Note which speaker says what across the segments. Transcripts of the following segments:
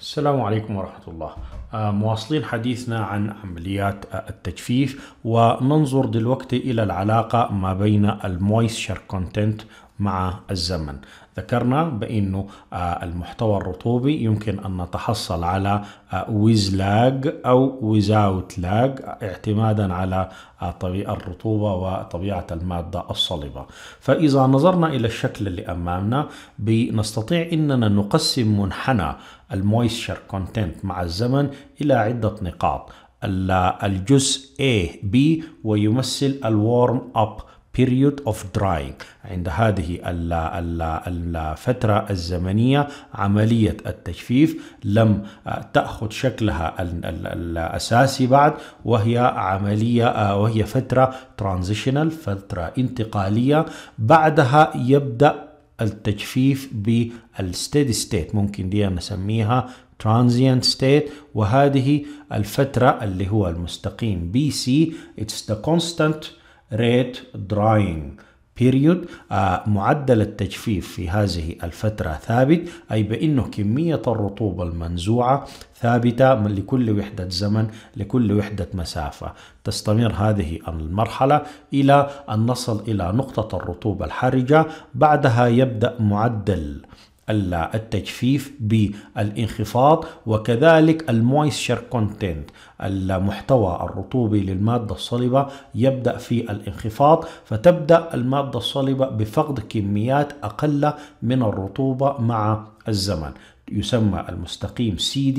Speaker 1: السلام عليكم ورحمة الله آه، مواصلين حديثنا عن عمليات آه، التجفيف وننظر دلوقتي إلى العلاقة ما بين المويسشر كونتنت مع الزمن ذكرنا بأنه آه، المحتوى الرطوبي يمكن أن نتحصل على آه، ويز لاج أو ويزاوت لاج اعتمادا على آه، طبيعة الرطوبة وطبيعة المادة الصلبة فإذا نظرنا إلى الشكل اللي أمامنا بنستطيع أننا نقسم منحنى المويسشر كونتنت مع الزمن إلى عدة نقاط الجزء A B ويمثل الورم أب period of drying عند هذه الفترة الزمنية عملية التجفيف لم تأخذ شكلها الأساسي بعد وهي عملية وهي فترة transitional فترة انتقالية بعدها يبدأ التجفيف بالستيدي state ممكن دي نسميها transient state وهذه الفترة اللي هو المستقيم BC it's the constant ريت دراينج بيريود معدل التجفيف في هذه الفترة ثابت أي بأنه كمية الرطوبة المنزوعة ثابتة لكل وحدة زمن لكل وحدة مسافة تستمر هذه المرحلة إلى أن نصل إلى نقطة الرطوبة الحرجة بعدها يبدأ معدل التجفيف بالانخفاض وكذلك المويسشر كونتنت المحتوى الرطوبي للمادة الصلبة يبدأ في الانخفاض فتبدأ المادة الصلبة بفقد كميات أقل من الرطوبة مع الزمن يسمى المستقيم سي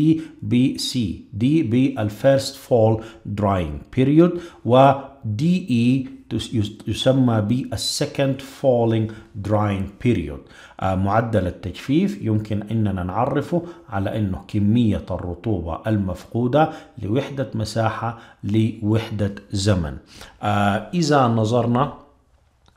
Speaker 1: دي سي دي بالفيرست فول دراينج بيريود دي اي يسمى بالسكند فولينج دراين بيريود معدل التجفيف يمكن اننا نعرفه على انه كمية الرطوبة المفقودة لوحدة مساحة لوحدة زمن آه، اذا نظرنا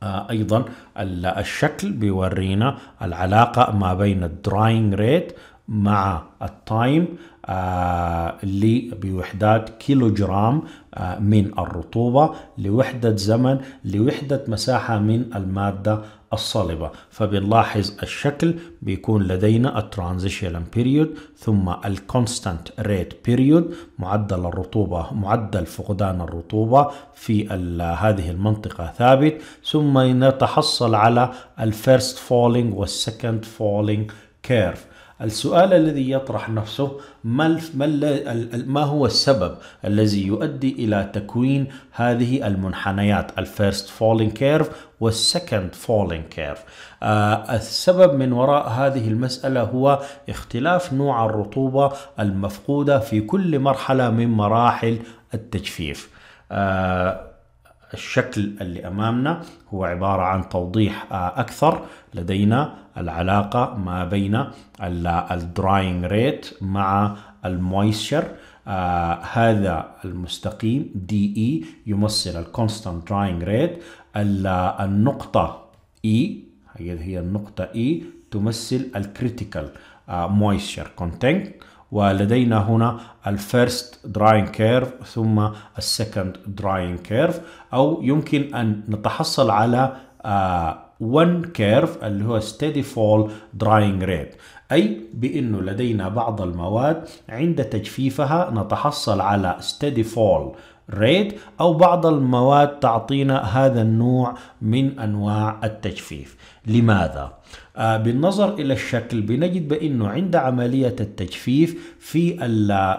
Speaker 1: آه، ايضا الشكل بيورينا العلاقه ما بين الدراينج ريت مع التايم آه، اللي بوحدات كيلو جرام آه، من الرطوبه لوحده زمن لوحده مساحه من الماده الصلبة فبنلاحظ الشكل بيكون لدينا الترانزيشن بيريود ثم الكونستانت ريت بيريود معدل الرطوبة معدل فقدان الرطوبة في هذه المنطقة ثابت ثم نتحصل على الفيرست فولينج والسكند فولينج كيرف السؤال الذي يطرح نفسه ما ما هو السبب الذي يؤدي إلى تكوين هذه المنحنيات الفيرست فولينج كيرف والسكند فولينج كيرف السبب من وراء هذه المسألة هو اختلاف نوع الرطوبة المفقودة في كل مرحلة من مراحل التجفيف آه الشكل اللي أمامنا هو عبارة عن توضيح آه، أكثر لدينا العلاقة ما بين الدراينج ريت مع المويسشر آه هذا المستقيم دي اي e يمثل الكونستانت دراينج ريت النقطة اي e، هي النقطة اي e تمثل الكريتيكال مويسشر كونتنت ولدينا هنا الفيرست دراين كيرف ثم السكند دراين كيرف أو يمكن أن نتحصل على آه، one كيرف اللي هو steady fall drying rate أي بأنه لدينا بعض المواد عند تجفيفها نتحصل على steady fall ريد أو بعض المواد تعطينا هذا النوع من أنواع التجفيف لماذا؟ آه بالنظر إلى الشكل بنجد بأنه عند عملية التجفيف في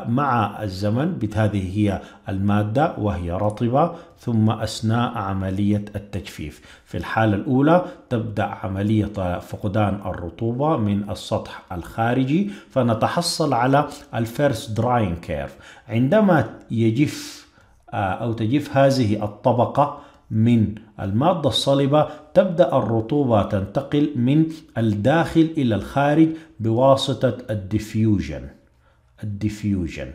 Speaker 1: مع الزمن هذه هي المادة وهي رطبة ثم أثناء عملية التجفيف في الحالة الأولى تبدأ عملية فقدان الرطوبة من السطح الخارجي فنتحصل على الفيرست دراين كيرف عندما يجف آه، أو تجف هذه الطبقة من المادة الصلبة تبدأ الرطوبة تنتقل من الداخل إلى الخارج بواسطة الديفيوجن الديفيوجن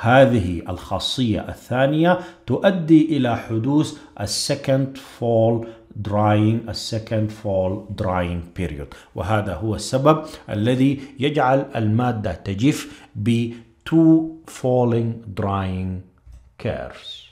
Speaker 1: هذه الخاصية الثانية تؤدي إلى حدوث السكند فول drying السكند فول drying period وهذا هو السبب الذي يجعل المادة تجف ب two falling drying cares.